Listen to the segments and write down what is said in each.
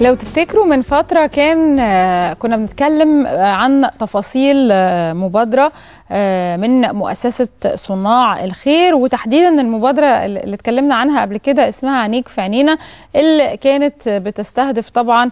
لو تفتكروا من فترة كان آه، كنا بنتكلم آه، عن تفاصيل آه، مبادرة من مؤسسة صناع الخير وتحديدا المبادرة اللي اتكلمنا عنها قبل كده اسمها عينيك في عينينا اللي كانت بتستهدف طبعا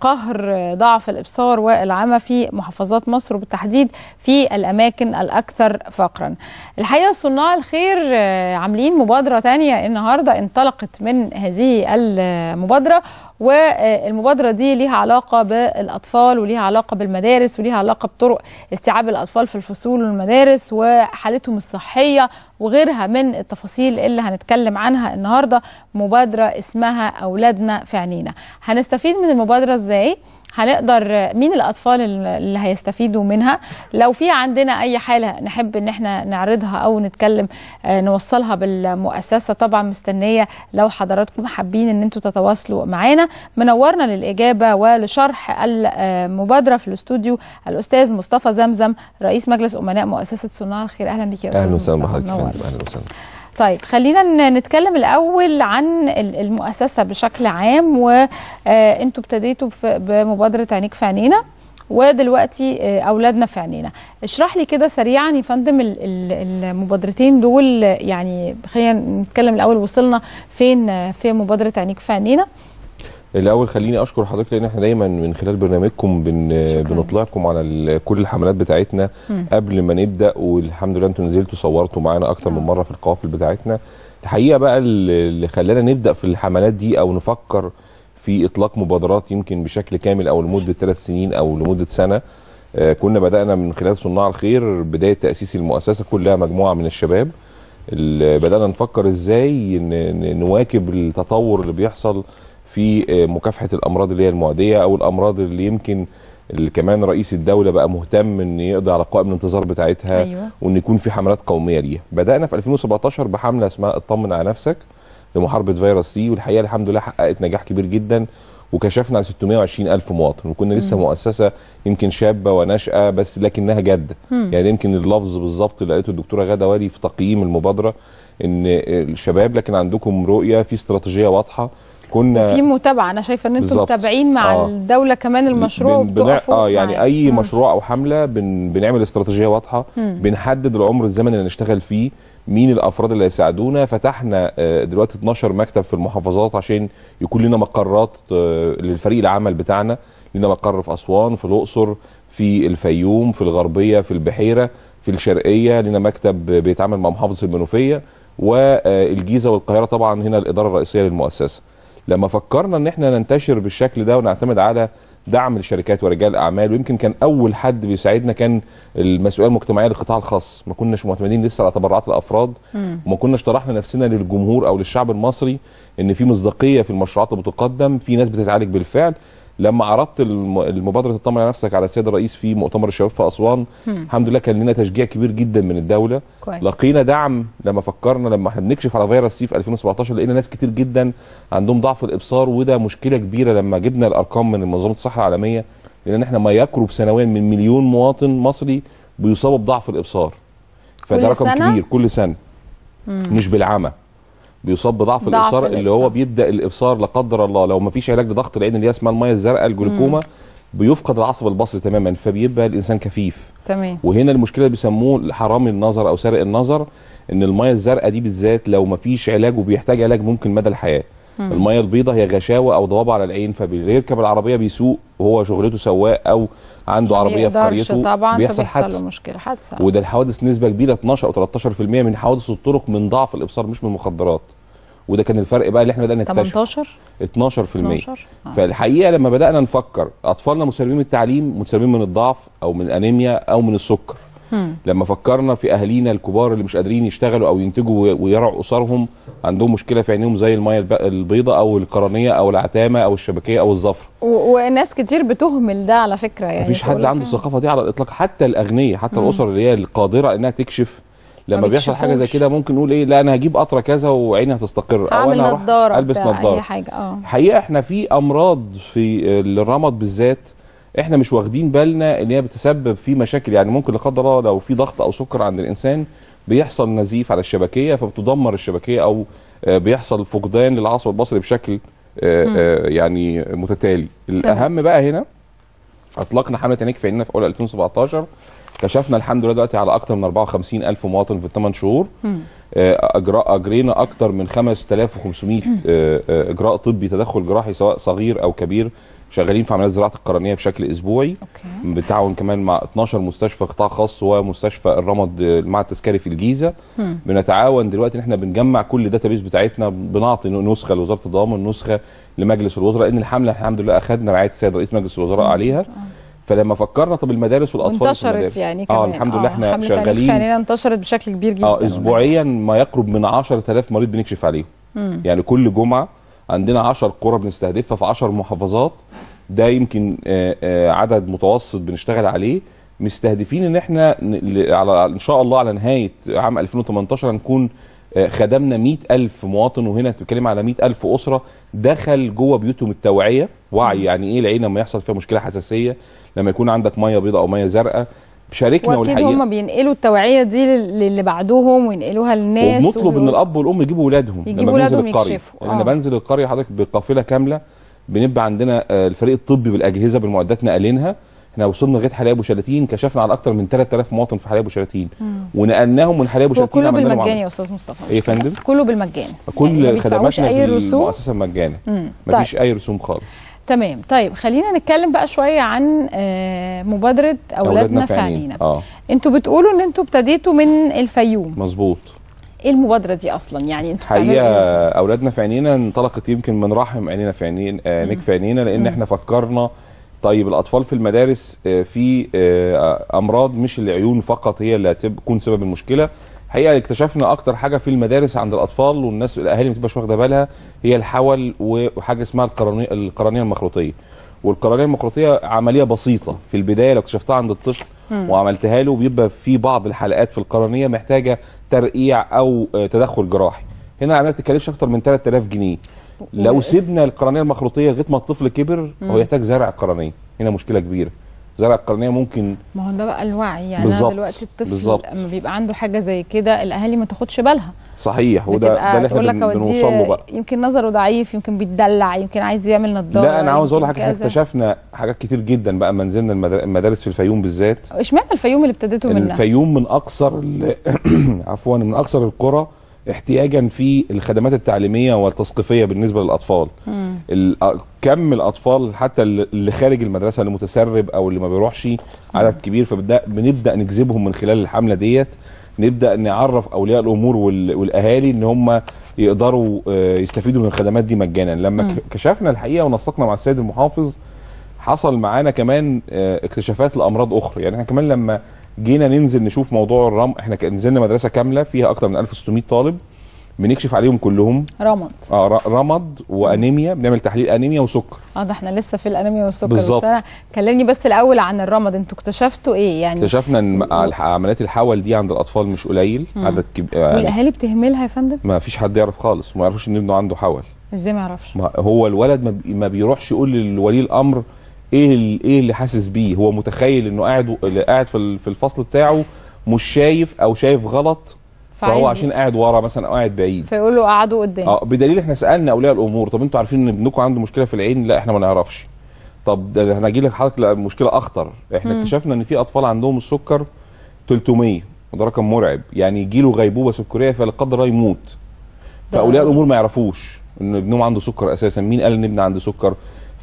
قهر ضعف الإبصار والعمى في محافظات مصر وبالتحديد في الأماكن الأكثر فقرا الحقيقة صناع الخير عاملين مبادرة تانية النهاردة انطلقت من هذه المبادرة والمبادره دي ليها علاقه بالاطفال وليها علاقه بالمدارس وليها علاقه بطرق استيعاب الاطفال في الفصول والمدارس وحالتهم الصحيه وغيرها من التفاصيل اللي هنتكلم عنها النهارده مبادره اسمها اولادنا في عينينا هنستفيد من المبادره ازاي هنقدر مين الاطفال اللي هيستفيدوا منها لو في عندنا اي حاله نحب ان احنا نعرضها او نتكلم آه، نوصلها بالمؤسسه طبعا مستنيه لو حضراتكم حابين ان انتم تتواصلوا معانا منورنا للاجابه ولشرح المبادره في الاستوديو الاستاذ مصطفى زمزم رئيس مجلس امناء مؤسسه صناع الخير اهلا بك يا استاذ اهلا وسهلا بحضرتك اهلا وسهلا طيب خلينا نتكلم الاول عن المؤسسه بشكل عام وانتوا آه، ابتديتوا بمبادره عينيك في عينينا ودلوقتي آه، اولادنا في عينينا اشرح لي كده سريعا يا فندم المبادرتين دول يعني خلينا نتكلم الاول وصلنا فين آه، في مبادره عينيك في عينينا الاول خليني اشكر حضرتك لان احنا دايما من خلال برنامجكم بن بنطلعكم على كل الحملات بتاعتنا مم. قبل ما نبدا والحمد لله انتوا نزلتوا صورتوا معانا اكتر من مره في القوافل بتاعتنا الحقيقه بقى اللي خلانا نبدا في الحملات دي او نفكر في اطلاق مبادرات يمكن بشكل كامل او لمده ثلاث سنين او لمده سنه آه، كنا بدانا من خلال صناع الخير بدايه تاسيس المؤسسه كلها مجموعه من الشباب بدانا نفكر ازاي نواكب التطور اللي بيحصل في آه، مكافحه الامراض اللي هي المعديه او الامراض اللي يمكن اللي كمان رئيس الدوله بقى مهتم ان يقضي على قوائم الانتظار بتاعتها أيوة. وان يكون في حملات قوميه ليها بدانا في 2017 بحمله اسمها اطمن على نفسك لمحاربه فيروس سي والحقيقه الحمد لله حققت نجاح كبير جدا وكشفنا عن 620 الف مواطن وكنا لسه م. مؤسسه يمكن شابه وناشئه بس لكنها جاده يعني يمكن اللفظ بالظبط اللي قالته الدكتوره غاده والي في تقييم المبادره ان الشباب لكن عندكم رؤيه في استراتيجيه واضحه كنا في متابعه انا شايفه ان انتم متابعين مع آه الدوله كمان المشروع بن... اه يعني معي. اي مم. مشروع او حمله بن... بنعمل استراتيجيه واضحه مم. بنحدد العمر الزمني اللي نشتغل فيه مين الافراد اللي هيساعدونا فتحنا آه، دلوقتي 12 مكتب في المحافظات عشان يكون لنا مقرات آه، للفريق العمل بتاعنا لنا مقر في اسوان في الاقصر في الفيوم في الغربيه في البحيره في الشرقيه لنا مكتب بيتعامل مع محافظه المنوفيه والجيزه آه، والقاهره طبعا هنا الاداره الرئيسيه للمؤسسه لما فكرنا ان احنا ننتشر بالشكل ده ونعتمد على دعم الشركات ورجال الاعمال ويمكن كان اول حد بيساعدنا كان المسؤوليه المجتمعيه للقطاع الخاص ما كناش معتمدين لسه على تبرعات الافراد وما كناش طرحنا نفسنا للجمهور او للشعب المصري ان في مصداقيه في المشروعات اللي بتقدم في ناس بتتعالج بالفعل لما عرضت المبادره تطمن على نفسك على السيد الرئيس في مؤتمر الشباب في اسوان مم. الحمد لله كان لنا تشجيع كبير جدا من الدوله كويس. لقينا دعم لما فكرنا لما احنا بنكشف على فيروس سي في 2017 لقينا ناس كتير جدا عندهم ضعف الابصار وده مشكله كبيره لما جبنا الارقام من منظمه الصحه العالميه لان احنا ما يقرب سنويا من مليون مواطن مصري بيصاب بضعف الابصار فده رقم كبير كل سنه مم. مش بالعمى بيصاب بضعف الابصار اللي هو بيبدا الابصار لا قدر الله لو ما فيش علاج لضغط العين اللي هي اسمها الميه الزرقاء الجلوكوما بيفقد العصب البصري تماما فبيبقى الانسان كفيف تمام وهنا المشكله بيسموه حرامي النظر او سارق النظر ان الميه الزرقاء دي بالذات لو ما فيش علاج وبيحتاج علاج ممكن مدى الحياه الميه البيضاء هي غشاوه او ضباب على العين فبيركب العربيه بيسوق وهو شغلته سواق او عنده عربيه في قريته طبعا بيحصل حادثه مشكله حادثه وده الحوادث نسبه كبيره 12 او 13% من حوادث الطرق من ضعف الابصار مش من المخدرات وده كان الفرق بقى اللي احنا بدانا نكتشفه 18 12% آه. فالحقيقه لما بدانا نفكر اطفالنا مسالمين من التعليم مسالمين من الضعف او من الانيميا او من السكر هم. لما فكرنا في اهالينا الكبار اللي مش قادرين يشتغلوا او ينتجوا ويرعوا اسرهم عندهم مشكله في عينيهم زي الميه البيضاء او القرنيه او العتامه او الشبكيه او الظفر وناس كتير بتهمل ده على فكره يعني مفيش حد عنده الثقافه دي على الاطلاق حتى الاغنياء حتى الاسر اللي هي القادره انها تكشف لما بيحصل حاجه زي كده ممكن نقول ايه لا انا هجيب قطره كذا وعيني هتستقر او انا نضارة البس نظاره اي حاجه اه حقيقه احنا في امراض في الرمد بالذات احنا مش واخدين بالنا ان هي بتسبب في مشاكل يعني ممكن لا قدر الله لو في ضغط او سكر عند الانسان بيحصل نزيف على الشبكيه فبتدمر الشبكيه او آه، بيحصل فقدان للعصب البصري بشكل آه، آه، يعني متتالي الاهم بقى هنا اطلقنا حمله عينيك في عيننا في اول 2017 كشفنا الحمد لله دلوقتي على اكثر من 54 الف مواطن في الثمان شهور آه، اجراء اجرينا اكثر من 5500 آه، آه، اجراء طبي تدخل جراحي سواء صغير او كبير شغالين في عمليات زراعه القرنيه بشكل اسبوعي أوكي. بالتعاون كمان مع 12 مستشفى قطاع خاص ومستشفى الرمد المعهد التذكاري في الجيزه بنتعاون دلوقتي ان احنا بنجمع كل الداتابيس بتاعتنا بنعطي نسخه لوزاره الضامن نسخه لمجلس الوزراء لان الحمله الحمد لله اخذنا رعايه السيد رئيس مجلس الوزراء عليها فلما فكرنا طب المدارس والاطفال انتشرت يعني آه، كمان اه الحمد لله آه، احنا شغالين فعلا انتشرت بشكل كبير جدا اه اسبوعيا ما يقرب من 10000 مريض بنكشف عليهم يعني كل جمعه عندنا 10 قرى بنستهدفها في 10 محافظات ده يمكن آه، عدد متوسط بنشتغل عليه مستهدفين ان احنا على ان شاء الله على نهايه عام 2018 هنكون آه، خدمنا 100000 مواطن وهنا بتتكلم على 100000 اسره دخل جوه بيوتهم التوعيه وعي يعني ايه العين لما يحصل فيها مشكله حساسيه لما يكون عندك ميه بيضاء او ميه زرقاء شاركنا واكيد هم بينقلوا التوعيه دي للي بعدهم وينقلوها للناس وبنطلب ان الاب والام يجيبوا اولادهم يجيبوا اولادهم يكشفوا آه. انا بنزل القريه حضرتك بقافله كامله بنبقى عندنا آه، الفريق الطبي بالاجهزه بالمعدات نقلينها احنا وصلنا لغايه حلايب وشلاتين كشفنا على اكثر من 3000 مواطن في حلايب وشلاتين ونقلناهم من حلايب وشلاتين كله بالمجاني يا استاذ مصطفى ايه يا فندم كله بالمجان كل يعني خدماتنا رسوم مؤسسه مجانا مفيش طيب. اي رسوم خالص تمام طيب خلينا نتكلم بقى شويه عن آه، مبادره اولادنا في عينينا آه. انتوا بتقولوا ان انتوا ابتديتوا من الفيوم مظبوط ايه المبادره دي اصلا يعني انتوا حقيقه إيه؟ اولادنا في عينينا انطلقت يمكن من رحم عينينا في عينينا آه في عينينا لان مم. احنا فكرنا طيب الاطفال في المدارس آه، في آه، امراض مش العيون فقط هي اللي هتكون سبب المشكله حقيقه اكتشفنا اكتر حاجه في المدارس عند الاطفال والناس الاهالي ما تبقاش واخده بالها هي الحول وحاجه اسمها القرنيه القرنيه المخروطيه والقرنيه المخروطيه عمليه بسيطه في البدايه لو اكتشفتها عند الطفل وعملتها له بيبقى في بعض الحلقات في القرنيه محتاجه ترقيع او آه، تدخل جراحي هنا العمليه ما اكتر من 3000 جنيه لو سيبنا القرنيه المخروطيه لغايه ما الطفل كبر هو يحتاج زرع قرنيه هنا مشكله كبيره زرع القرنيه ممكن ما هو ده بقى الوعي يعني بالزبط. انا دلوقتي الطفل بالزبط. لما بيبقى عنده حاجه زي كده الاهالي ما تاخدش بالها صحيح وده ده اللي احنا بنوصل له بقى يمكن نظره ضعيف يمكن بيتدلع يمكن عايز يعمل نظاره لا انا عاوز اقول لحضرتك احنا اكتشفنا حاجات كتير جدا بقى ما نزلنا المدارس في الفيوم بالذات اشمعنى الفيوم اللي ابتديته منها الفيوم من اكثر عفوا من اكثر القرى احتياجا في الخدمات التعليميه والتثقيفيه بالنسبه للاطفال آه، كم الاطفال حتى اللي خارج المدرسه اللي متسرب او اللي ما بيروحش عدد كبير فبنبدا بنبدا نجذبهم من خلال الحمله ديت نبدا نعرف اولياء الامور والاهالي ان هم يقدروا آه، يستفيدوا من الخدمات دي مجانا لما كشفنا الحقيقه ونسقنا مع السيد المحافظ حصل معانا كمان آه، اكتشافات لامراض اخرى يعني احنا كمان لما جينا ننزل نشوف موضوع الرم احنا نزلنا مدرسه كامله فيها اكتر من 1600 طالب بنكشف عليهم كلهم رمض اه رمض وانيميا بنعمل تحليل انيميا وسكر اه ده احنا لسه في الانيميا والسكر بالظبط كلمني بس الاول عن الرمض انتوا اكتشفتوا ايه يعني اكتشفنا ان عمليات الحول دي عند الاطفال مش قليل مم. عدد كبير آه، يعني والاهالي بتهملها يا فندم ما فيش حد يعرف خالص ما يعرفوش ان ابنه عنده حول ازاي ما يعرفش هو الولد ما بيروحش يقول لولي الامر ايه ايه اللي حاسس بيه هو متخيل انه قاعد قاعد في الفصل بتاعه مش شايف او شايف غلط فهو عشان قاعد ورا مثلا او قاعد بعيد فيقول له قعدوا قدام اه بدليل احنا سالنا اولياء الامور طب انتوا عارفين ان ابنكم عنده مشكله في العين لا احنا ما نعرفش طب احنا هجي لك حضرتك مشكله اخطر احنا م. اكتشفنا ان في اطفال عندهم السكر 300 وده رقم مرعب يعني يجي له غيبوبه سكريه فلا قدر الله يموت فاولياء الامور ما يعرفوش ان ابنهم عنده سكر اساسا مين قال ان ابن عنده سكر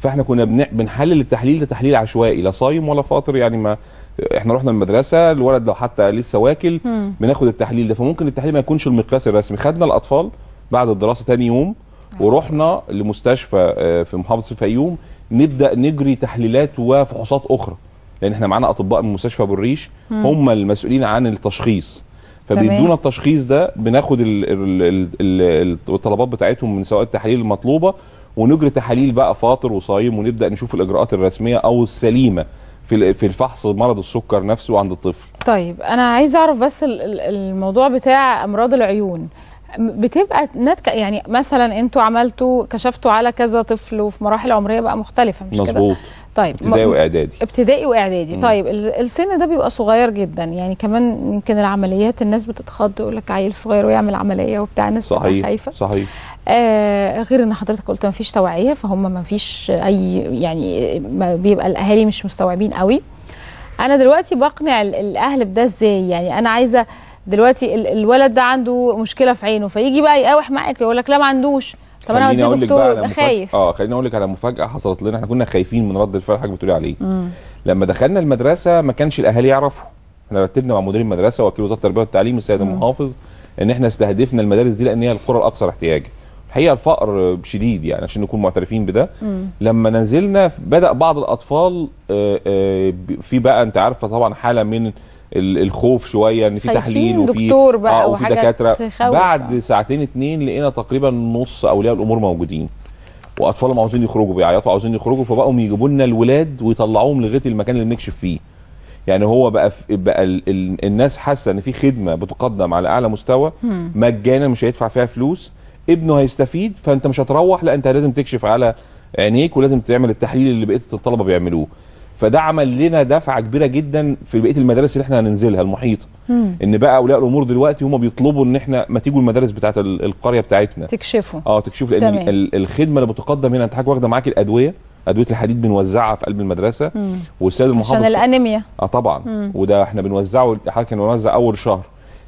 فاحنا كنا بنحلل التحليل ده تحليل عشوائي لا صايم ولا فاطر يعني ما احنا رحنا المدرسه الولد لو حتى لسه واكل مم. بناخد التحليل ده فممكن التحليل ما يكونش المقياس الرسمي خدنا الاطفال بعد الدراسه ثاني يوم أيوة. ورحنا لمستشفى آه، في محافظه الفيوم نبدا نجري تحليلات وفحوصات اخرى لان احنا معانا اطباء من مستشفى الريش هم المسؤولين عن التشخيص فبيدونا التشخيص ده بناخد الطلبات بتاعتهم من سواء التحاليل المطلوبه ونجري تحاليل بقى فاطر وصايم ونبدا نشوف الاجراءات الرسميه او السليمه في في الفحص مرض السكر نفسه عند الطفل. طيب انا عايز اعرف بس الموضوع بتاع امراض العيون بتبقى ناتجه يعني مثلا انتوا عملتوا كشفتوا على كذا طفل وفي مراحل عمريه بقى مختلفه مش كده؟ مظبوط طيب ابتدائي واعدادي ابتدائي واعدادي طيب السن ده بيبقى صغير جدا يعني كمان يمكن العمليات الناس بتتخض يقول لك عيل صغير ويعمل عمليه وبتاع الناس صحيح خايفه صحيح آه غير ان حضرتك قلت مفيش توعيه فهم مفيش اي يعني ما بيبقى الاهالي مش مستوعبين قوي انا دلوقتي بقنع الاهل بده ازاي يعني انا عايزه دلوقتي الولد ده عنده مشكله في عينه فيجي بقى يقاوح معاك يقول لك لا ما عندوش طب انا هوديه دكتور خايف اه خليني اقول لك على مفاجاه حصلت لنا احنا كنا خايفين من رد الفعل حضرتك بتقولي عليه مم. لما دخلنا المدرسه ما كانش الاهالي يعرفوا احنا رتبنا مع مدير المدرسه وكيل وزاره التربيه والتعليم السيد المحافظ ان احنا استهدفنا المدارس دي لان هي القرى الاكثر احتياجا الحقيقه الفقر شديد يعني عشان نكون معترفين بده لما نزلنا بدا بعض الاطفال آه، آه، في بقى انت عارفه طبعا حاله من الخوف شويه ان في تحليل وفي دكتور بقى آه وفي دكاتره بعد ساعتين اتنين لقينا تقريبا نص اولياء الامور موجودين واطفالهم عاوزين يخرجوا بيعيطوا عاوزين يخرجوا فبقوا يجيبوا لنا الولاد ويطلعوهم لغايه المكان اللي بنكشف فيه يعني هو بقى في بقى ال ال الناس حاسه ان في خدمه بتقدم على اعلى مستوى مجانا مش هيدفع فيها فلوس ابنه هيستفيد فانت مش هتروح لا انت لازم تكشف على عينيك ولازم تعمل التحليل اللي بقيه الطلبه بيعملوه فده عمل لنا دفعه كبيره جدا في بقيه المدارس اللي احنا هننزلها المحيطه ان بقى اولياء الامور دلوقتي هم بيطلبوا ان احنا ما تيجوا المدارس بتاعه القريه بتاعتنا تكشفوا اه تكشفوا لان تمام. الخدمه اللي بتقدم هنا انت حضرتك واخده معاك الادويه ادويه الحديد بنوزعها في قلب المدرسه والسيد المحافظ عشان الانيميا اه طبعا مم. وده احنا بنوزعه حضرتك بنوزع اول شهر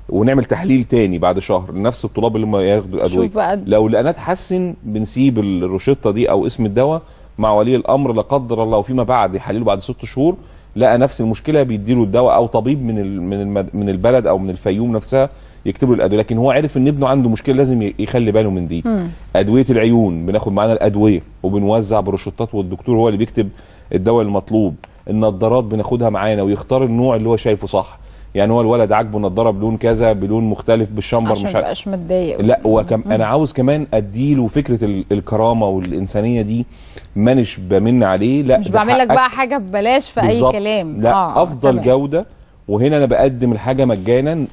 ونعمل تحليل تاني بعد شهر لنفس الطلاب اللي هم ياخدوا الادويه بقى... لو لقيناه اتحسن بنسيب الروشته دي او اسم الدواء مع ولي الامر لا قدر الله وفيما بعد يحلله بعد ست شهور لقى نفس المشكله بيديله الدواء او طبيب من من من البلد او من الفيوم نفسها يكتب له الادويه لكن هو عرف ان ابنه عنده مشكله لازم يخلي باله من دي مم. ادويه العيون بناخد معانا الادويه وبنوزع بروشتات والدكتور هو اللي بيكتب الدواء المطلوب النضارات بناخدها معانا ويختار النوع اللي هو شايفه صح يعني هو الولد عاجبه نضاره بلون كذا بلون مختلف بالشمبر مش عارف عشان مبقاش متضايق لا وكم انا عاوز كمان اديله فكره الكرامه والانسانيه دي مانيش بمن عليه لا مش بعمل لك بقى حاجه ببلاش في اي كلام لا آه افضل تمام. جوده وهنا انا بقدم الحاجه مجانا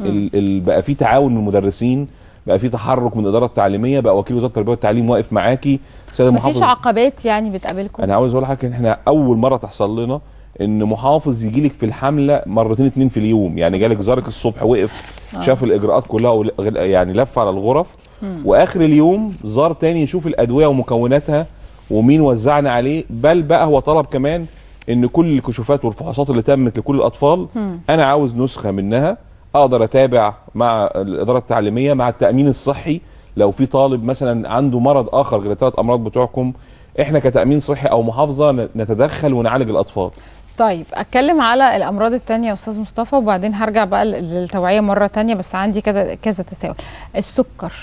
بقى في تعاون من المدرسين بقى في تحرك من الاداره التعليميه بقى وكيل وزاره التربيه والتعليم واقف معاكي استاذ المحافظ مفيش عقبات يعني بتقابلكم انا عاوز اقول لحضرتك ان احنا اول مره تحصل لنا ان محافظ يجي لك في الحمله مرتين اتنين في اليوم يعني جالك زارك الصبح وقف آه. شاف الاجراءات كلها يعني لف على الغرف مم. واخر اليوم زار تاني يشوف الادويه ومكوناتها ومين وزعنا عليه بل بقى هو طلب كمان ان كل الكشوفات والفحوصات اللي تمت لكل الاطفال مم. انا عاوز نسخه منها اقدر اتابع مع الاداره التعليميه مع التامين الصحي لو في طالب مثلا عنده مرض اخر غير ثلاث امراض بتوعكم احنا كتامين صحي او محافظه نتدخل ونعالج الاطفال طيب اتكلم على الامراض التانية يا استاذ مصطفى وبعدين هرجع بقى للتوعيه مره تانية بس عندي كذا كذا تساؤل السكر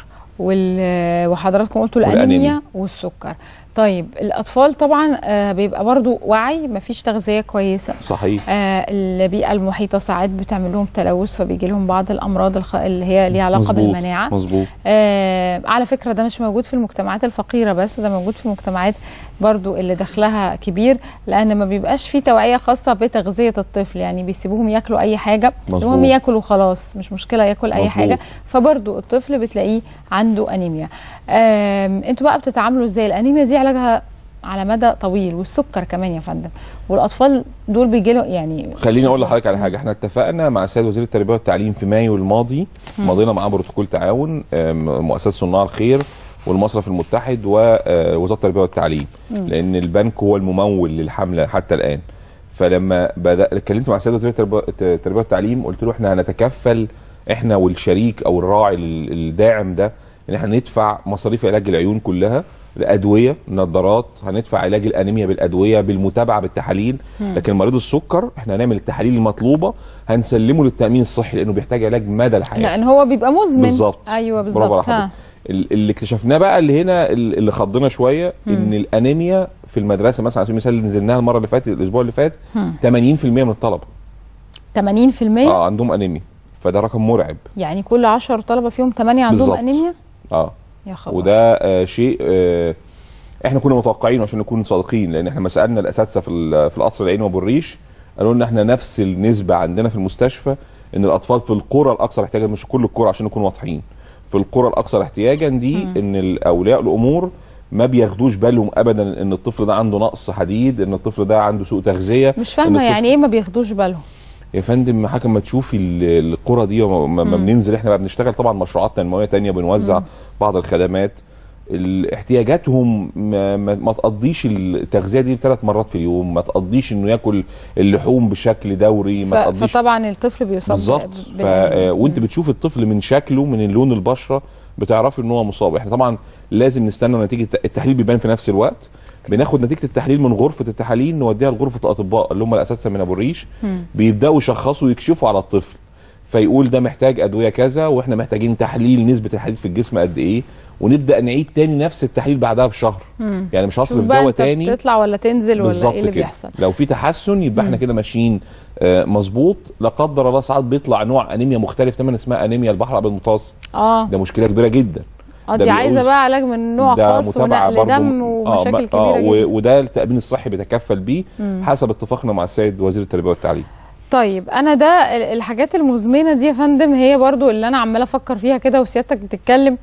وحضراتكم قلتوا الانيميا والسكر طيب الاطفال طبعا آه، بيبقى برضو وعي مفيش تغذيه كويسه صحيح آه، البيئه المحيطه ساعات بتعمل لهم تلوث فبيجي لهم بعض الامراض اللي هي ليها علاقه مزبوط. بالمناعه مظبوط آه، على فكره ده مش موجود في المجتمعات الفقيره بس ده موجود في المجتمعات برضو اللي دخلها كبير لان ما بيبقاش في توعيه خاصه بتغذيه الطفل يعني بيسيبوهم ياكلوا اي حاجه المهم ياكل وخلاص مش مشكله ياكل اي مزبوط. حاجه فبرضو الطفل بتلاقيه عنده انيميا انتوا بقى بتتعاملوا ازاي الانيميا دي علاجها على مدى طويل والسكر كمان يا فندم والاطفال دول بيجي لهم يعني خليني اقول لحضرتك على حاجه احنا اتفقنا مع السيد وزير التربيه والتعليم في مايو الماضي مضينا معاه بروتوكول تعاون مؤسسه صناع الخير والمصرف المتحد ووزاره آه، التربيه والتعليم لان البنك هو الممول للحمله حتى الان فلما بدأ اتكلمت مع سيد وزير التربيه والتعليم قلت له احنا هنتكفل احنا والشريك او الراعي الداعم ده ان احنا ندفع مصاريف علاج العيون كلها الادويه النظارات هندفع علاج الانيميا بالادويه بالمتابعه بالتحاليل لكن مريض السكر احنا هنعمل التحاليل المطلوبه هنسلمه للتامين الصحي لانه بيحتاج علاج مدى الحياه لان هو بيبقى مزمن بالظبط ايوه بالظبط اللي اكتشفناه بقى اللي هنا اللي خضنا شويه مم. ان الانيميا في المدرسه مثلا على سبيل المثال اللي نزلناها المره اللي فاتت الاسبوع اللي فات مم. 80% من الطلبه 80% اه عندهم انيميا فده رقم مرعب يعني كل 10 طلبه فيهم 8 عندهم بالزبط. انيميا اه يا خبر وده آه شيء آه احنا كنا متوقعين عشان نكون صادقين لان احنا ما سالنا الاساتذه في في القصر العيني وابو الريش قالوا لنا احنا نفس النسبه عندنا في المستشفى ان الاطفال في القرى الاكثر احتياجا مش كل القرى عشان نكون واضحين في القرى الاكثر احتياجا دي مم. ان الاولياء الامور ما بياخدوش بالهم ابدا ان الطفل ده عنده نقص حديد ان الطفل ده عنده سوء تغذيه مش فاهمه يعني ايه ما بياخدوش بالهم يا فندم حكم ما تشوفي القرى دي ما بننزل احنا بقى بنشتغل طبعا مشروعات تنمويه تانية بنوزع مم. بعض الخدمات احتياجاتهم ما, ما تقضيش التغذيه دي ثلاث مرات في اليوم ما تقضيش انه ياكل اللحوم بشكل دوري ما تقضيش فطبعا الطفل بيصاب بالظبط ف... آه، وانت بتشوف الطفل من شكله من لون البشره بتعرفي ان هو مصاب احنا طبعا لازم نستنى نتيجه التحليل بيبان في نفس الوقت بناخد نتيجه التحليل من غرفه التحاليل نوديها لغرفه الاطباء اللي هم الاساتذه من ابو الريش بيبداوا يشخصوا ويكشفوا على الطفل فيقول ده محتاج ادويه كذا واحنا محتاجين تحليل نسبه الحديد في الجسم قد ايه ونبدا نعيد تاني نفس التحليل بعدها بشهر مم. يعني مش هصرف دواء تاني تطلع ولا تنزل ولا ايه اللي كده. بيحصل لو في تحسن يبقى احنا كده ماشيين آه مظبوط لا قدر الله ساعات بيطلع نوع انيميا مختلف تماما اسمها انيميا البحر الابيض المتوسط اه ده مشكله كبيره جدا اه دي عايزه بقى علاج من نوع خاص ونقل دم آه، ومشاكل آه كبيره آه جدا وده التامين الصحي بيتكفل بيه مم. حسب اتفاقنا مع السيد وزير التربيه والتعليم طيب انا ده الحاجات المزمنه دي يا فندم هي برضو اللي انا عماله افكر فيها كده وسيادتك بتتكلم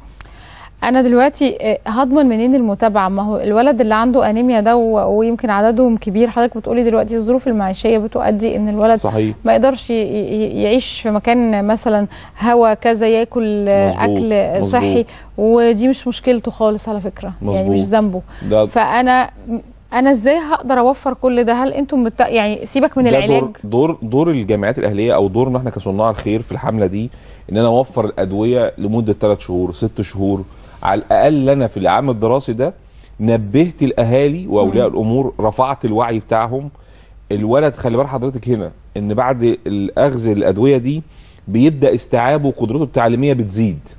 انا دلوقتي آه، هضمن منين المتابعه ما هو الولد اللي عنده انيميا ده ويمكن عددهم كبير حضرتك بتقولي دلوقتي الظروف المعيشيه بتؤدي ان الولد صحيح. ما يقدرش يعيش في مكان مثلا هوا كذا ياكل آه، مزبوط. اكل مزبوط. صحي ودي مش مشكلته خالص على فكره مزبوط. يعني مش ذنبه فانا انا ازاي هقدر اوفر كل ده هل انتم مت... يعني سيبك من العلاج دور دور دور الجامعات الاهليه او دورنا احنا كصناع الخير في الحمله دي ان انا اوفر الادويه لمده 3 شهور 6 شهور على الاقل انا في العام الدراسي ده نبهت الاهالي واولياء الامور رفعت الوعي بتاعهم الولد خلي بال حضرتك هنا ان بعد الاخذ الادويه دي بيبدا استيعابه وقدرته التعليميه بتزيد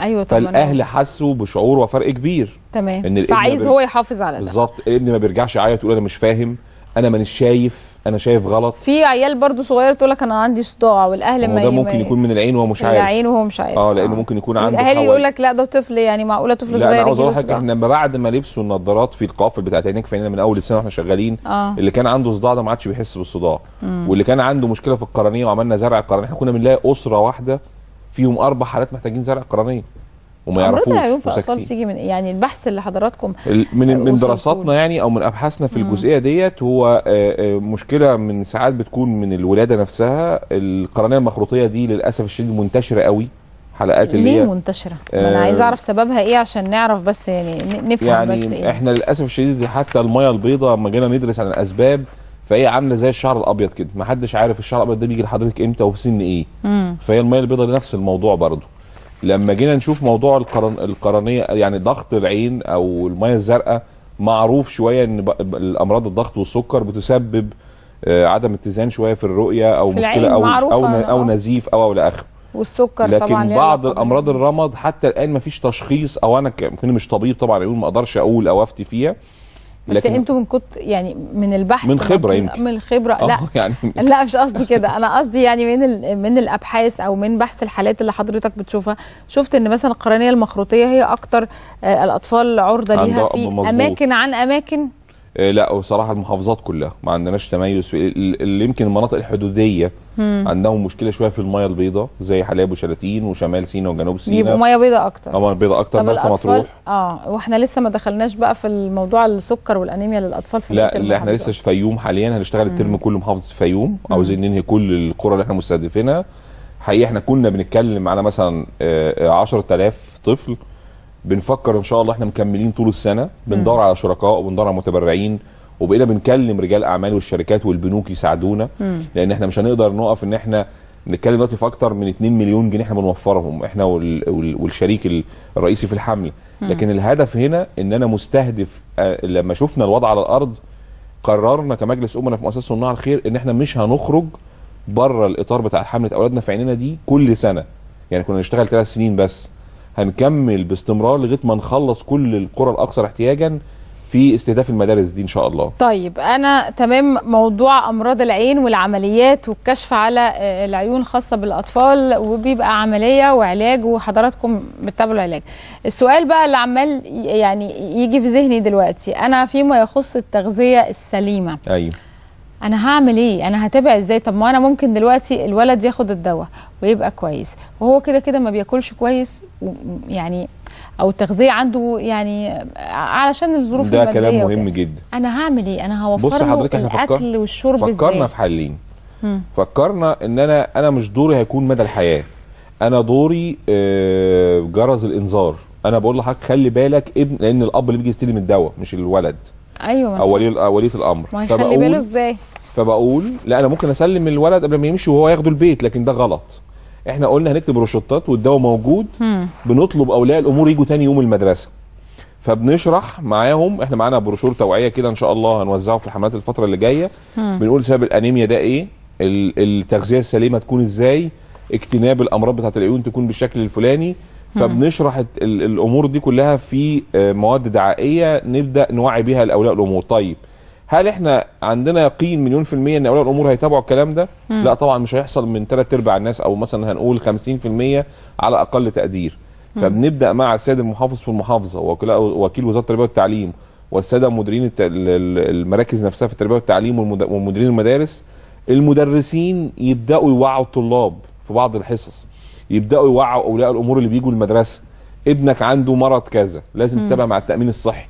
ايوه طبعا فالاهل حسوا بشعور وفرق كبير تمام إن فعايز هو يحافظ على ده بالظبط الابن ما بيرجعش يعيط يقول انا مش فاهم انا مانيش شايف انا شايف غلط في عيال برضو صغير تقول لك انا عندي صداع والاهل ما ده ممكن يكون من العين وهو مش عارف العين وهو مش عارف اه لانه ممكن يكون آه. عنده الاهل يقول لك لا ده طفل يعني معقوله طفل صغير لا عاوز اقول لك احنا بعد ما لبسوا النظارات في القوافل بتاعت عينيك فعينينا من اول السنه واحنا شغالين آه. اللي كان عنده صداع ده ما عادش بيحس بالصداع مم. واللي كان عنده مشكله في القرنيه وعملنا زرع القرنيه احنا كنا بنلاقي اسره واحده فيهم اربع حالات محتاجين زرع قرنيه وما يعرفوش العيون في الاطفال بتيجي من يعني البحث اللي حضراتكم من من دراساتنا يعني او من ابحاثنا في الجزئيه ديت هو آه، آه، مشكله من ساعات بتكون من الولاده نفسها القرنيه المخروطيه دي للاسف الشديد منتشره قوي حلقات اللي ليه منتشره؟ آه انا عايز آه، اعرف سببها ايه عشان نعرف بس يعني نفهم يعني بس يعني احنا للاسف الشديد حتى الميه البيضاء لما جينا ندرس عن الاسباب فهي عامله زي الشعر الابيض كده ما حدش عارف الشعر الابيض ده بيجي لحضرتك امتى وفي سن ايه مم. فهي الميه البيضاء نفس الموضوع برضه لما جينا نشوف موضوع القرن القرنيه يعني ضغط العين او الميه الزرقاء معروف شويه ان الامراض الضغط والسكر بتسبب آه، عدم اتزان شويه في الرؤيه او في مشكله او او او آه. نزيف او او لاخر والسكر لكن طبعا لكن بعض الامراض الرمض حتى الان ما فيش تشخيص او انا ممكن مش طبيب طبعا يقول ما اقدرش اقول او افتي فيها بس انتوا من كنت يعني من البحث من خبره يمكن من الخبره لا اه، يعني لا مش قصدي كده انا قصدي يعني من من الابحاث او من بحث الحالات اللي حضرتك بتشوفها شفت ان مثلا القرنيه المخروطيه هي اكتر آه، الاطفال عرضه ليها في مزبوط. اماكن عن اماكن آه، لا بصراحه المحافظات كلها ما عندناش تميز في اللي يمكن المناطق الحدوديه مم. عندهم مشكله شويه في الميه البيضاء زي حلاب وشلاتين وشمال سيناء وجنوب سيناء يبقوا ميه بيضاء اكتر اه بيضاء اكتر لسه مطروح اه واحنا لسه ما دخلناش بقى في الموضوع السكر والانيميا للاطفال في لا لا احنا لسه في فيوم حاليا هنشتغل الترم كله محافظه فيوم عاوزين ننهي كل القرى اللي احنا مستهدفينها حقيقه احنا كنا بنتكلم على مثلا 10000 آه، آه، طفل بنفكر ان شاء الله احنا مكملين طول السنه بندور على شركاء وبندور على متبرعين وبقينا بنكلم رجال اعمال والشركات والبنوك يساعدونا لان احنا مش هنقدر نقف ان احنا نتكلم دلوقتي في اكتر من 2 مليون جنيه احنا بنوفرهم احنا والشريك الرئيسي في الحمل لكن الهدف هنا ان انا مستهدف آه، لما شفنا الوضع على الارض قررنا كمجلس امنا في مؤسسه صناع الخير ان احنا مش هنخرج بره الاطار بتاع حمله اولادنا في عينينا دي كل سنه يعني كنا نشتغل ثلاث سنين بس هنكمل باستمرار لغايه ما نخلص كل القرى الاكثر احتياجا في استهداف المدارس دي ان شاء الله طيب انا تمام موضوع امراض العين والعمليات والكشف على آه، العيون خاصه بالاطفال وبيبقى عمليه وعلاج وحضراتكم بتتابعوا العلاج السؤال بقى اللي عمال يعني يجي في ذهني دلوقتي انا فيما يخص التغذيه السليمه ايوه انا هعمل ايه انا هتابع ازاي طب ما انا ممكن دلوقتي الولد ياخد الدواء ويبقى كويس وهو كده كده ما بياكلش كويس يعني او التغذيه عنده يعني علشان الظروف ده كلام مهم جدا انا هعمل ايه انا هوفر بص حضرتك له الاكل فكر... والشرب ازاي فكرنا في حلين مم. فكرنا ان انا انا مش دوري هيكون مدى الحياه انا دوري آه، جرس الانذار انا بقول لحضرتك خلي بالك ابن لان الاب اللي بيجي يستلم الدواء مش الولد ايوه او ولي وليه الامر ما فبقول باله ازاي فبقول لا انا ممكن اسلم الولد قبل ما يمشي وهو ياخده البيت لكن ده غلط احنا قلنا هنكتب روشتات والدواء موجود هم. بنطلب اولياء الامور يجوا تاني يوم المدرسه فبنشرح معاهم احنا معانا بروشور توعيه كده ان شاء الله هنوزعه في الحملات الفتره اللي جايه بنقول سبب الانيميا ده ايه التغذيه السليمه تكون ازاي اجتناب الامراض بتاعه العيون تكون بالشكل الفلاني فبنشرح الامور دي كلها في آه، مواد دعائيه نبدا نوعي بيها الاولياء الامور طيب هل احنا عندنا يقين مليون في المية ان اولياء الامور هيتابعوا الكلام ده؟ مم. لا طبعا مش هيحصل من ثلاث ارباع الناس او مثلا هنقول 50% على اقل تقدير. مم. فبنبدا مع السيد المحافظ في المحافظه ووكيل وزاره التربيه والتعليم والساده مديرين المراكز نفسها في التربيه والتعليم ومديرين المدارس المدرسين يبداوا يوعوا الطلاب في بعض الحصص يبداوا يوعوا اولياء الامور اللي بيجوا المدرسه ابنك عنده مرض كذا لازم تتابع مع التامين الصحي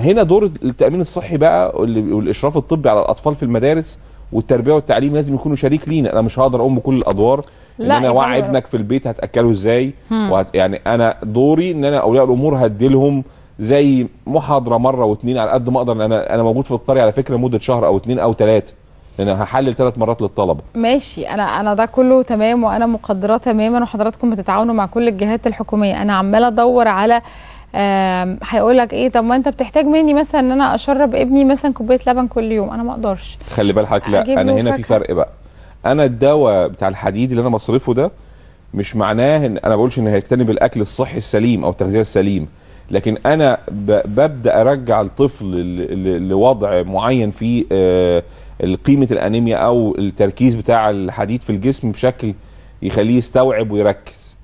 هنا دور التامين الصحي بقى والاشراف الطبي على الاطفال في المدارس والتربيه والتعليم لازم يكونوا شريك لينا انا مش هقدر اقوم بكل الادوار لا ان انا اوعي ابنك في البيت هتاكله ازاي وهت... يعني انا دوري ان انا اولياء الامور هدي لهم زي محاضره مره واثنين على قد ما اقدر انا انا موجود في القريه على فكره مده شهر او اثنين او ثلاثه لان هحلل ثلاث مرات للطلبه ماشي انا انا ده كله تمام وانا مقدراه تماما وحضراتكم بتتعاونوا مع كل الجهات الحكوميه انا عماله ادور على هيقول لك ايه طب ما انت بتحتاج مني مثلا ان انا اشرب ابني مثلا كوبايه لبن كل يوم انا ما اقدرش خلي بالك حضرتك لا انا هنا في فرق بقى انا الدواء بتاع الحديد اللي انا بصرفه ده مش معناه ان انا بقولش ان هيجتنب الاكل الصحي السليم او التغذيه السليم لكن انا ببدا ارجع الطفل لوضع معين في آه قيمه الانيميا او التركيز بتاع الحديد في الجسم بشكل يخليه يستوعب ويركز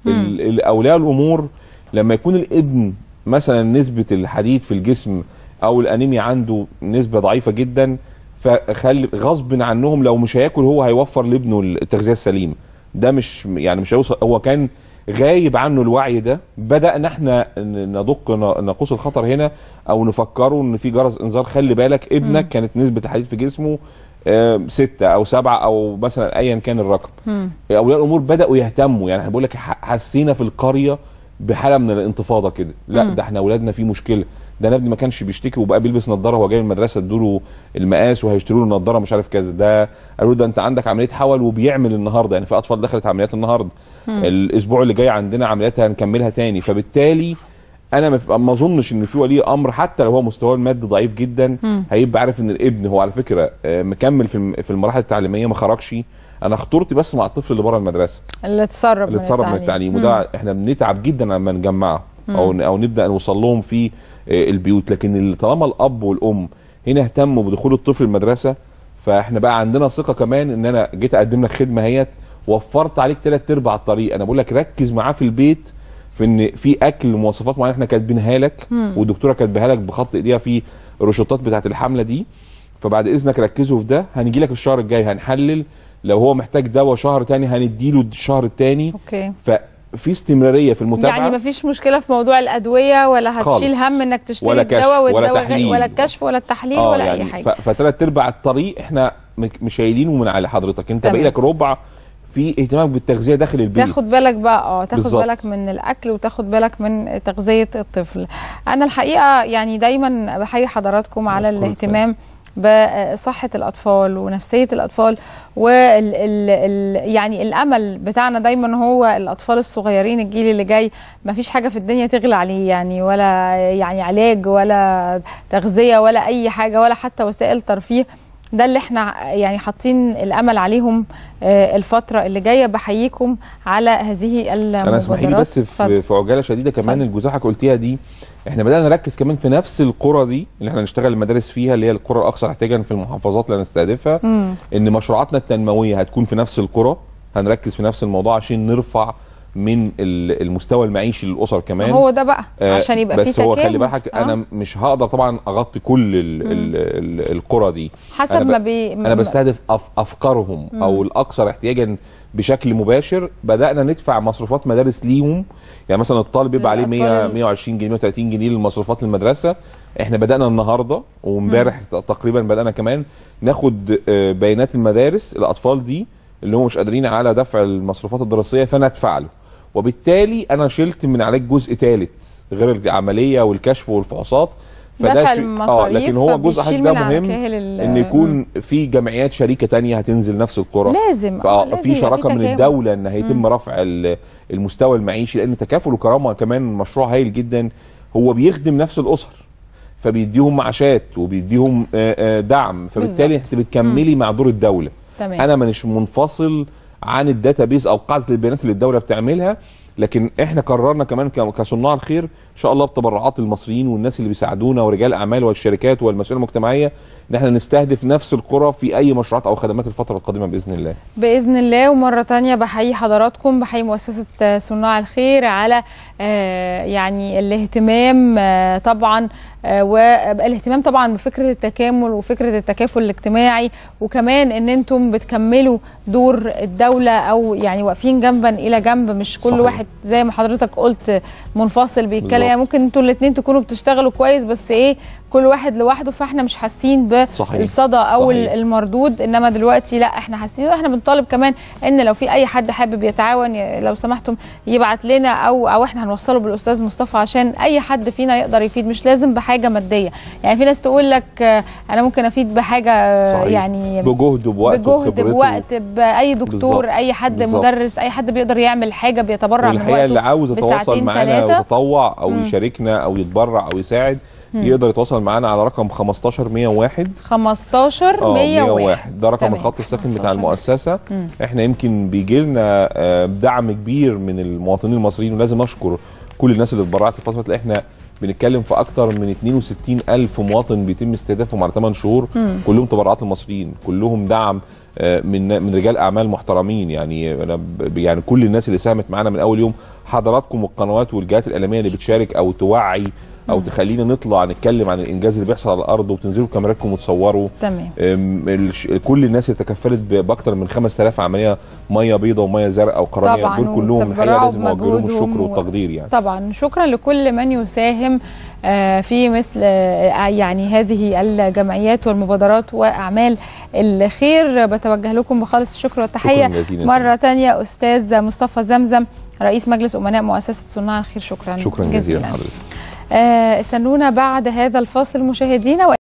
اولياء الامور لما يكون الابن مثلا نسبه الحديد في الجسم او الانيميا عنده نسبه ضعيفه جدا فخلي غصب عنهم لو مش هياكل هو هيوفر لابنه التغذيه السليمه ده مش يعني مش هيوصل هو كان غايب عنه الوعي ده بدأنا احنا ندق ناقوس الخطر هنا او نفكره ان في جرس انذار خلي بالك ابنك مم. كانت نسبه الحديد في جسمه ستة أو سبعة أو مثلا أيا كان الرقم أولياء الأمور بدأوا يهتموا يعني بقول لك حسينا في القرية بحالة من الانتفاضة كده لا ده احنا أولادنا في مشكلة ده انا ابني ما كانش بيشتكي وبقى بيلبس نظاره وهو جاي من المدرسه ادوا المقاس وهيشتروا له نظاره مش عارف كذا ده قالوا ده انت عندك عمليه حول وبيعمل النهارده يعني في اطفال دخلت عمليات النهارده الاسبوع اللي جاي عندنا عمليات هنكملها تاني فبالتالي انا ما اظنش ان في ولي امر حتى لو هو مستواه المادي ضعيف جدا هيبقى عارف ان الابن هو على فكره آه، مكمل في المراحل التعليميه ما خرجش انا خطورتي بس مع الطفل اللي بره المدرسه اللي اتسرب اللي اتسرب من التعليم, من التعليم. وده احنا بنتعب جدا لما نجمعه او او نبدا نوصل لهم فيه آه، البيوت لكن طالما الاب والام هنا اهتموا بدخول الطفل المدرسه فاحنا بقى عندنا ثقه كمان ان انا جيت اقدم لك خدمه اهيت وفرت عليك ثلاث ارباع الطريق انا بقول لك ركز معاه في البيت في ان في اكل مواصفات معينه احنا كاتبينها لك والدكتوره كاتبها لك بخط ايديها في الروشتات بتاعه الحمله دي فبعد اذنك ركزوا في ده هنجي لك الشهر الجاي هنحلل لو هو محتاج دواء شهر تاني هنديله الشهر التاني اوكي في استمراريه في المتابعه يعني مفيش مشكله في موضوع الادويه ولا هتشيل هم انك تشتري الدواء والدواء ولا, ولا الكشف ولا التحليل آه، ولا يعني اي حاجه فثلاث ارباع الطريق احنا مش شايلينه من على حضرتك انت باقي لك ربع في اهتمامك بالتغذيه داخل البيت تاخد بالك بقى اه تاخد بالزبط. بالك من الاكل وتاخد بالك من تغذيه الطفل انا الحقيقه يعني دايما بحيي حضراتكم على الاهتمام فيه. بصحه الاطفال ونفسيه الاطفال وال ال يعني الامل بتاعنا دايما هو الاطفال الصغيرين الجيل اللي جاي ما فيش حاجه في الدنيا تغلى عليه يعني ولا يعني علاج ولا تغذيه ولا اي حاجه ولا حتى وسائل ترفيه ده اللي احنا يعني حاطين الامل عليهم آه، الفتره اللي جايه بحييكم على هذه المبادرات انا اسمحي لي بس في, في عجاله شديده كمان فضل. حضرتك قلتيها دي احنا بدانا نركز كمان في نفس القرى دي اللي احنا نشتغل المدارس فيها اللي هي القرى الاكثر احتياجا في المحافظات اللي هنستهدفها ان مشروعاتنا التنمويه هتكون في نفس القرى هنركز في نفس الموضوع عشان نرفع من المستوى المعيشي للاسر كمان هو ده بقى آه، عشان يبقى بس هو خلي بالك آه. انا مش هقدر طبعا اغطي كل الـ الـ الـ القرى دي حسب أنا ما بي انا بستهدف أف افكارهم مم. او الاكثر احتياجا بشكل مباشر بدانا ندفع مصروفات مدارس ليهم يعني مثلا الطالب يبقى عليه 100 120 جنيه 130 جنيه للمصروفات المدرسه احنا بدانا النهارده وامبارح تقريبا بدانا كمان ناخد آه، بيانات المدارس الاطفال دي اللي هم مش قادرين على دفع المصروفات الدراسيه فندفع له وبالتالي انا شلت من عليك جزء ثالث غير العمليه والكشف والفحوصات فده شيء اه لكن هو جزء حاجه مهم ان يكون في جمعيات شريكه تانية هتنزل نفس القرى لازم اه في شراكه من الدوله ان هيتم مم. رفع المستوى المعيشي لان تكافل وكرامه كمان مشروع هايل جدا هو بيخدم نفس الاسر فبيديهم معاشات وبيديهم آه، آه، دعم فبالتالي انت بتكملي مع دور الدوله تمام. انا مش منفصل عن الداتابيز او قاعده البيانات اللي الدوله بتعملها لكن احنا قررنا كمان كصناع الخير ان شاء الله بتبرعات المصريين والناس اللي بيساعدونا ورجال اعمال والشركات والمسؤوليه المجتمعيه ان احنا نستهدف نفس القرى في اي مشروعات او خدمات الفتره القادمه باذن الله. باذن الله ومره ثانيه بحيي حضراتكم بحيي مؤسسه آه، صناع الخير على آه، يعني الاهتمام آه، طبعا والاهتمام طبعا بفكره التكامل وفكره التكافل الاجتماعي وكمان ان انتم بتكملوا دور الدوله او يعني واقفين جنبا الى جنب مش كل صحيح. واحد زي ما حضرتك قلت منفصل بيتكلم يعني ممكن انتوا الاثنين تكونوا بتشتغلوا كويس بس ايه كل واحد لوحده فاحنا مش حاسين بالصدى او صحيح. المردود انما دلوقتي لا احنا حاسين واحنا بنطالب كمان ان لو في اي حد حابب يتعاون لو سمحتم يبعت لنا او او احنا هنوصله بالاستاذ مصطفى عشان اي حد فينا يقدر يفيد مش لازم بحاجه ماديه يعني في ناس تقول لك آه، انا ممكن افيد بحاجه آه، صحيح. يعني بجهد بوقت بجهد بوقت باي دكتور بالزبط. اي حد بالزبط. مدرس اي حد بيقدر يعمل حاجه بيتبرع من وقته اللي عاوز يتواصل معانا يتطوع او مم. يشاركنا او يتبرع او يساعد يقدر يتواصل معانا على رقم 15101 15101 اه، ده رقم الخط الساخن بتاع المؤسسه مم. احنا يمكن بيجي لنا اه، دعم كبير من المواطنين المصريين ولازم اشكر كل الناس اللي اتبرعت في الفتره احنا بنتكلم في اكتر من 62 الف مواطن بيتم استهدافهم على 8 شهور مم. كلهم تبرعات المصريين كلهم دعم اه، من من رجال اعمال محترمين يعني انا يعني كل الناس اللي ساهمت معانا من اول يوم حضراتكم والقنوات والجهات الاعلاميه اللي بتشارك او توعي او تخلينا نطلع نتكلم عن الانجاز اللي بيحصل على الارض وتنزلوا بكاميراتكم وتصوروا تمام كل الناس اللي تكفلت باكثر من 5000 عمليه ميه بيضاء وميه زرقاء وقرنيه دول كلهم الحقيقه لازم نوجه لهم الشكر والتقدير يعني طبعا شكرا لكل من يساهم آه، في مثل آه، يعني هذه الجمعيات والمبادرات واعمال الخير بتوجه لكم بخالص الشكر والتحيه مره ثانيه استاذ مصطفى زمزم رئيس مجلس امناء مؤسسه صناع الخير شكرا شكرا جزيلا, جزيلا. حضرتك آه، استنونا بعد هذا الفاصل مشاهدينا